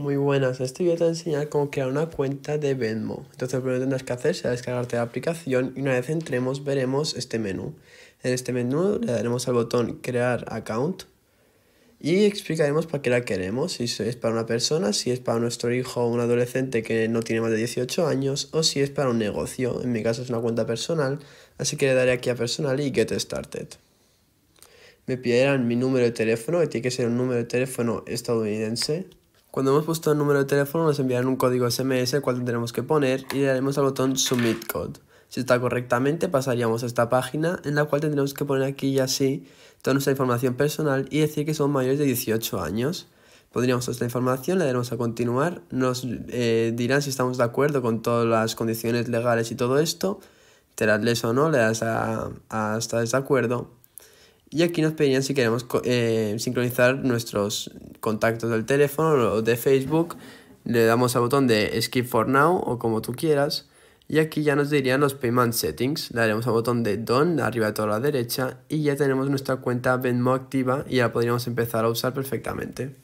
muy buenas. Este video te voy a enseñar cómo crear una cuenta de Venmo. Entonces lo primero que tendrás que hacer será descargarte la aplicación y una vez entremos veremos este menú. En este menú le daremos al botón crear account y explicaremos para qué la queremos, si es para una persona, si es para nuestro hijo o un adolescente que no tiene más de 18 años o si es para un negocio. En mi caso es una cuenta personal, así que le daré aquí a personal y get started me pidieron mi número de teléfono, que tiene que ser un número de teléfono estadounidense. Cuando hemos puesto el número de teléfono nos enviarán un código SMS el cual tendremos que poner y le daremos al botón Submit Code. Si está correctamente pasaríamos a esta página en la cual tendremos que poner aquí y así toda nuestra información personal y decir que somos mayores de 18 años. Pondríamos esta información, le daremos a continuar, nos eh, dirán si estamos de acuerdo con todas las condiciones legales y todo esto, te das o no, le das a, a estar de acuerdo y aquí nos pedirían si queremos eh, sincronizar nuestros contactos del teléfono o de Facebook, le damos al botón de Skip for Now o como tú quieras. Y aquí ya nos dirían los Payment Settings. Le daremos al botón de Done arriba toda la derecha y ya tenemos nuestra cuenta Venmo activa y ya la podríamos empezar a usar perfectamente.